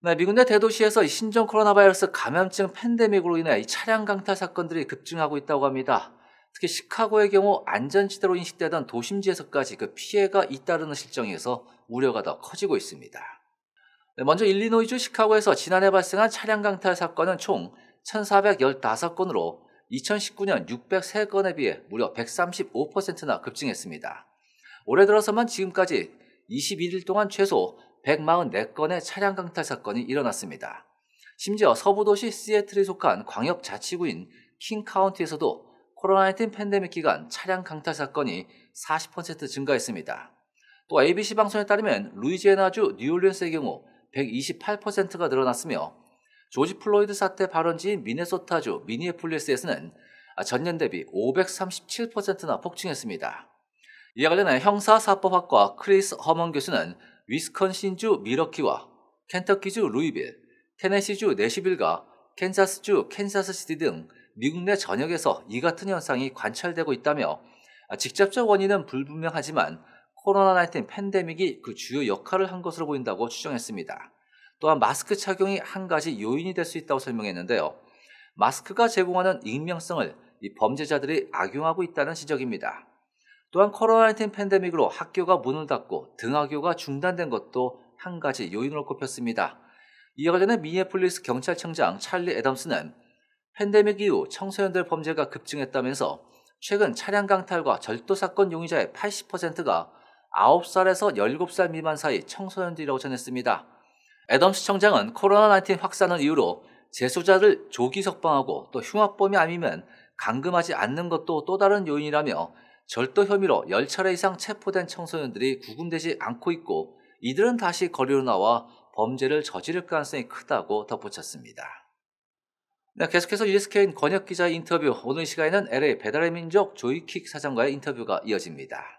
네, 미국 내 대도시에서 신종 코로나 바이러스 감염증 팬데믹으로 인해 차량 강탈 사건들이 급증하고 있다고 합니다. 특히 시카고의 경우 안전지대로 인식되던 도심지에서까지 그 피해가 잇따르는 실정에서 우려가 더 커지고 있습니다. 네, 먼저 일리노이주 시카고에서 지난해 발생한 차량 강탈 사건은 총 1,415건으로 2019년 603건에 비해 무려 135%나 급증했습니다. 올해 들어서만 지금까지 21일 동안 최소 144건의 차량 강탈 사건이 일어났습니다. 심지어 서부도시 시애틀에 속한 광역 자치구인 킹카운티에서도 코로나19 팬데믹 기간 차량 강탈 사건이 40% 증가했습니다. 또 ABC 방송에 따르면 루이지애나주 뉴올리언스의 경우 128%가 늘어났으며 조지 플로이드 사태 발원지인 미네소타주 미니애폴리스에서는 전년 대비 537%나 폭증했습니다. 이와 관련해 형사사법학과 크리스 허먼 교수는 위스컨신주 미러키와 켄터키주 루이빌, 테네시주 네시빌과 캔자스주 캔자스시티 등 미국 내 전역에서 이 같은 현상이 관찰되고 있다며 직접적 원인은 불분명하지만 코로나19 팬데믹이 그 주요 역할을 한 것으로 보인다고 추정했습니다. 또한 마스크 착용이 한 가지 요인이 될 수 있다고 설명했는데요. 마스크가 제공하는 익명성을 이 범죄자들이 악용하고 있다는 지적입니다. 또한 코로나19 팬데믹으로 학교가 문을 닫고 등하교가 중단된 것도 한 가지 요인으로 꼽혔습니다. 이에 관련해 미애폴리스 경찰청장 찰리 애덤스는 팬데믹 이후 청소년들 범죄가 급증했다면서 최근 차량 강탈과 절도 사건 용의자의 80%가 9살에서 17살 미만 사이 청소년들이라고 전했습니다. 애덤스 청장은 코로나19 확산을 이유로 재소자를 조기 석방하고 또 흉악범이 아니면 감금하지 않는 것도 또 다른 요인이라며 절도 혐의로 10차례 이상 체포된 청소년들이 구금되지 않고 있고 이들은 다시 거리로 나와 범죄를 저지를 가능성이 크다고 덧붙였습니다. 네, 계속해서 유스케인 권혁 기자 인터뷰 오늘 시간에는 LA 배달의 민족 조이킥 사장과의 인터뷰가 이어집니다.